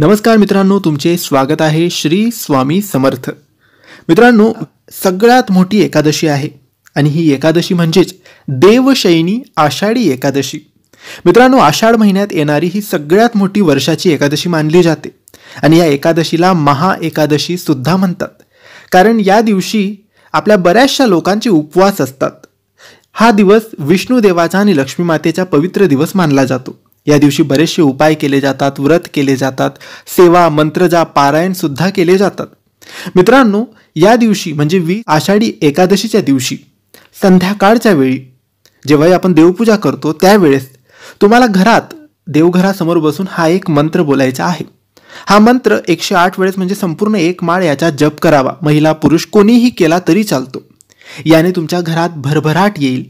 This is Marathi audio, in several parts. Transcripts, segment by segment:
नमस्कार मित्रांनो तुमचे स्वागत आहे श्री स्वामी समर्थ मित्रांनो सगळ्यात मोठी एकादशी आहे आणि ही एकादशी म्हणजेच देवशैनी आषाढी एकादशी मित्रांनो आषाढ महिन्यात येणारी ही सगळ्यात मोठी वर्षाची एकादशी मानली जाते आणि या एकादशीला महा एकादशी सुद्धा म्हणतात कारण या दिवशी आपल्या बऱ्याचशा लोकांचे उपवास असतात हा दिवस विष्णुदेवाचा आणि लक्ष्मी मातेचा पवित्र दिवस मानला जातो या दिवशी बरेचसे उपाय केले जातात व्रत केले जातात सेवा मंत्रजा पारायण सुद्धा केले जातात मित्रांनो या दिवशी म्हणजे वी आषाढी एकादशीच्या दिवशी संध्याकाळच्या वेळी जेव्हाही आपण देवपूजा करतो त्यावेळेस तुम्हाला घरात देवघरासमोर बसून हा एक मंत्र बोलायचा आहे हा मंत्र एकशे आठ वेळेस म्हणजे संपूर्ण एक माळ याचा जप करावा महिला पुरुष कोणीही केला तरी चालतो याने तुमच्या घरात भरभराट येईल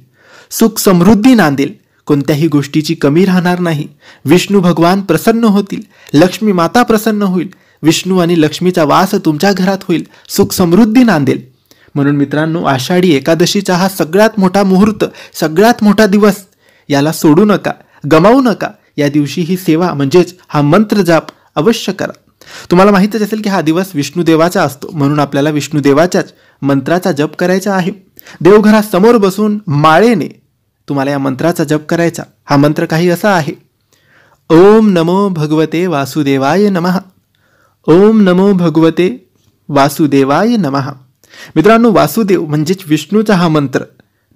सुख समृद्धी नांदेल कोणत्याही गोष्टीची कमी राहणार नाही विष्णू भगवान प्रसन्न होतील लक्ष्मी माता प्रसन्न होईल विष्णू आणि लक्ष्मीचा वास तुमच्या घरात होईल सुख समृद्धी नांदेल म्हणून मित्रांनो आषाढी एकादशीचा हा सगळ्यात मोठा मुहूर्त सगळ्यात मोठा दिवस याला सोडू नका गमावू नका या दिवशी ही सेवा म्हणजेच हा मंत्र जाप अवश्य करा तुम्हाला माहितच असेल की हा दिवस विष्णुदेवाचा असतो म्हणून आपल्याला विष्णुदेवाच्याच मंत्राचा जप करायचा आहे देवघरासमोर बसून माळेने तुम्हाला या मंत्राचा जप करायचा हा मंत्र काही असा आहे ओम नमो भगवते वासुदेवाय नमः ओम नमो भगवते वासुदेवाय नमः मित्रांनो वासुदेव म्हणजेच विष्णूचा हा मंत्र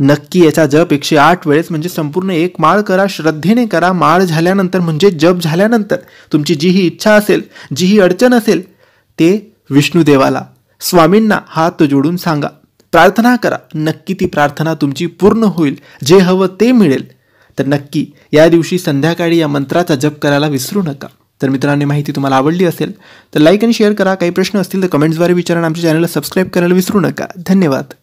नक्की याचा जप एकशे आठ वेळेस म्हणजे संपूर्ण एक माळ करा श्रद्धेने करा माळ झाल्यानंतर म्हणजे जप झाल्यानंतर तुमची जी ही इच्छा असेल जी ही अडचण असेल ते विष्णुदेवाला स्वामींना हात जोडून सांगा प्रार्थना करा नक्की ती प्रार्थना तुमची पूर्ण होईल जे हवं ते मिळेल तर नक्की या दिवशी संध्याकाळी या मंत्राचा जप करायला विसरू नका तर मित्रांनी माहिती तुम्हाला आवडली असेल तर लाईक आणि शेअर करा काही प्रश्न असतील तर कमेंट्सद्वारे विचारा आमच्या चॅनलला सबस्क्राईब करायला विसरू नका धन्यवाद